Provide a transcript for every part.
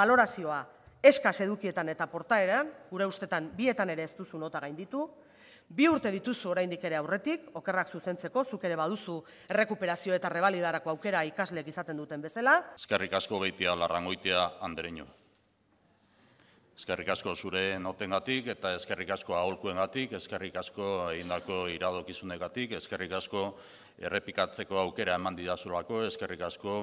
balorazioa eskas edukietan eta portaeran, gure ustetan bietan ere ez duzu nota ditu, Bi urte dituzu oraindik ere aurretik, okerrak zuzentzeko, zuk ere baduzu errekuperazio eta rebalidarako aukera ikasleek izaten duten bezala. Eskerrik asko beitia, larrangoitea, Andereño. Eskerrik asko zure notengatik eta eskerrik asko aholkuengatik, eskerrik asko egindako iradokizunegatik, eskerrik asko errepikatzeko aukera eman didazulako, eskerrik asko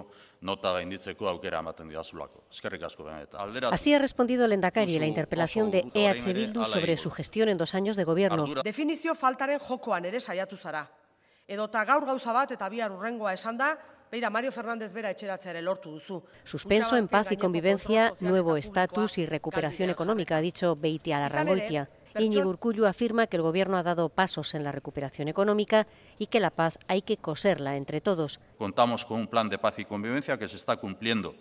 nota gainditzeko aukera ematen didazulako. Eskerrik asko benetan. aldera. ha respondido el la interpelación de EH Bildu sobre su gestión en dos años de gobierno. Definizio faltaren jokoan ere saiatu zara. Edota gaur gauza bat eta bihar urrengoa esan da, Mario Fernández Vera Suspenso en paz y convivencia, nuevo estatus y recuperación económica, ha dicho Beitia Larragoitia. Iñigo Urcullu afirma que el Gobierno ha dado pasos en la recuperación económica y que la paz hay que coserla entre todos. Contamos con un plan de paz y convivencia que se está cumpliendo.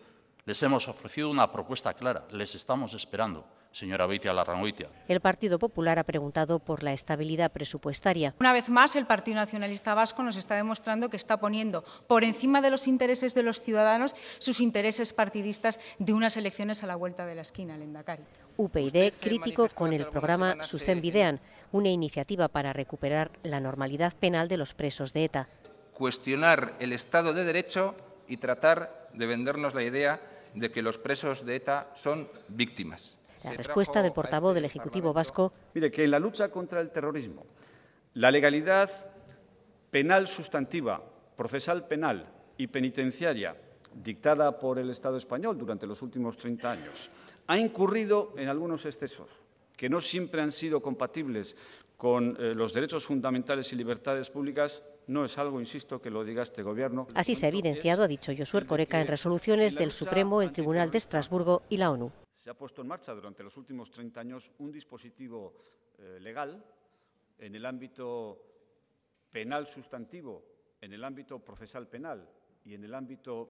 Les hemos ofrecido una propuesta clara, les estamos esperando señora Beitia Larrangoitia. El Partido Popular ha preguntado por la estabilidad presupuestaria. Una vez más, el Partido Nacionalista Vasco nos está demostrando que está poniendo por encima de los intereses de los ciudadanos sus intereses partidistas de unas elecciones a la vuelta de la esquina, Lendakari. UPyD crítico con el programa eh, videan una iniciativa para recuperar la normalidad penal de los presos de ETA. Cuestionar el Estado de Derecho y tratar de vendernos la idea de que los presos de ETA son víctimas. La respuesta del este portavoz del Ejecutivo Vasco. Mire, que en la lucha contra el terrorismo, la legalidad penal sustantiva, procesal penal y penitenciaria dictada por el Estado español durante los últimos 30 años, ha incurrido en algunos excesos que no siempre han sido compatibles con eh, los derechos fundamentales y libertades públicas no es algo, insisto, que lo diga este Gobierno. Así se ha evidenciado, ha dicho Josué Coreca, en resoluciones del Supremo, el Tribunal de Estrasburgo y la ONU se ha puesto en marcha durante los últimos 30 años un dispositivo eh, legal en el ámbito penal sustantivo, en el ámbito procesal penal y en el ámbito